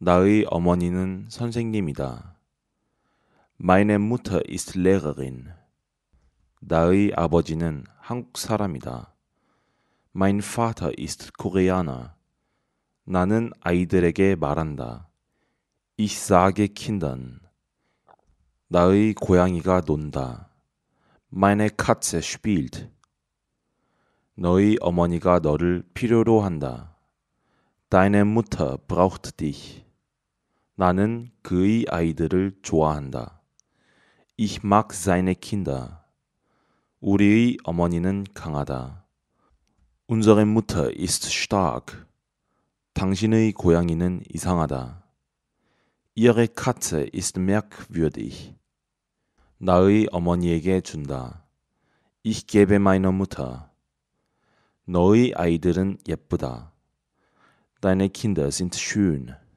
나의 어머니는 선생님이다. Meine Mutter ist Lehrerin. 나의 아버지는 한국 사람이다. Mein Vater ist Koreaner. 나는 아이들에게 말한다. Ich sage Kindern. 나의 고양이가 논다. Meine Katze spielt. 너희 어머니가 너를 필요로 한다. Deine Mutter braucht dich. 나는 그의 아이들을 좋아한다. Ich mag seine Kinder. 우리의 어머니는 강하다. Unsere Mutter ist stark. 당신의 고양이는 이상하다. Ihre Katze ist merkwürdig. 나의 어머니에게 준다. Ich gebe meiner Mutter. 너의 아이들은 예쁘다. Deine Kinder sind schön.